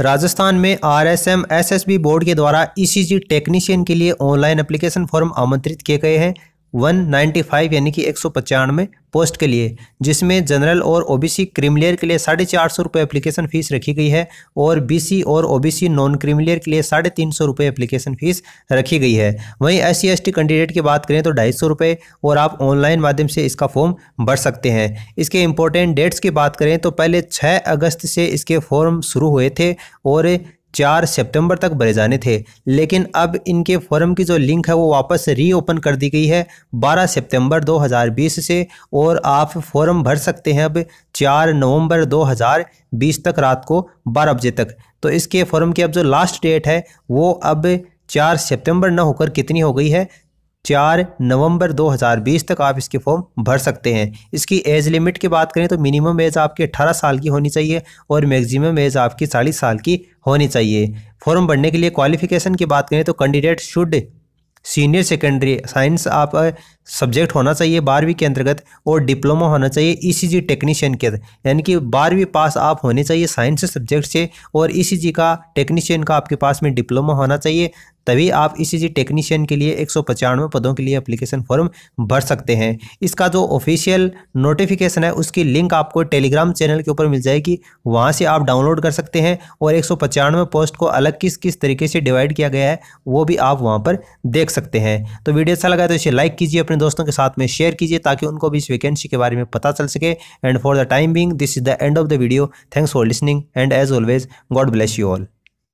राजस्थान में RSM SSB board के द्वारा ईसीजी टेक्नीशियन के लिए ऑनलाइन एप्लीकेशन फॉर्म आमंत्रित किए गए हैं 195 यानी कि एक सौ पोस्ट के लिए जिसमें जनरल और ओबीसी क्रीमलेयर के लिए साढ़े चार सौ रुपये एप्लीकेशन फ़ीस रखी गई है और बीसी और ओबीसी नॉन क्रीमलेयर के लिए साढ़े तीन सौ रुपये एप्लीकेशन फ़ीस रखी गई है वहीं एस सी कैंडिडेट की बात करें तो ढाई सौ रुपये और आप ऑनलाइन माध्यम से इसका फॉर्म भर सकते हैं इसके इम्पोर्टेंट डेट्स की बात करें तो पहले छः अगस्त से इसके फॉर्म शुरू हुए थे और चार सितंबर तक भरे जाने थे लेकिन अब इनके फॉर्म की जो लिंक है वो वापस रीओपन कर दी गई है 12 सितंबर 2020 से और आप फॉर्म भर सकते हैं अब 4 नवंबर 2020 तक रात को 12 बजे तक तो इसके फॉर्म की अब जो लास्ट डेट है वो अब चार सितंबर न होकर कितनी हो गई है चार नवंबर 2020 तक आप इसके फॉर्म भर सकते हैं इसकी एज लिमिट की बात करें तो मिनिमम एज आपकी 18 साल की होनी चाहिए और मैक्सिमम एज आपकी चालीस साल की होनी चाहिए फॉर्म भरने के लिए क्वालिफिकेशन की बात करें तो candidate should senior secondary science आप सब्जेक्ट होना चाहिए बारहवीं के अंतर्गत और डिप्लोमा होना चाहिए ईसीजी टेक्नीशियन के यानी कि बारहवीं पास आप होने चाहिए साइंस सब्जेक्ट से और ईसीजी का टेक्नीशियन का आपके पास में डिप्लोमा होना चाहिए तभी आप ई टेक्नीशियन के लिए एक पदों के लिए अप्लीकेशन फॉर्म भर सकते हैं इसका जो ऑफिशियल नोटिफिकेशन है उसकी लिंक आपको टेलीग्राम चैनल के ऊपर मिल जाएगी वहाँ से आप डाउनलोड कर सकते हैं और एक पोस्ट को अलग किस किस तरीके से डिवाइड किया गया है वो भी आप वहाँ पर देख सकते हैं तो वीडियो अच्छा लगा तो इसे लाइक कीजिए अपने दोस्तों के साथ में शेयर कीजिए ताकि उनको भी इस वैकेंसी के बारे में पता चल सके and for the time being this is the end of the video thanks for listening and as always God bless you all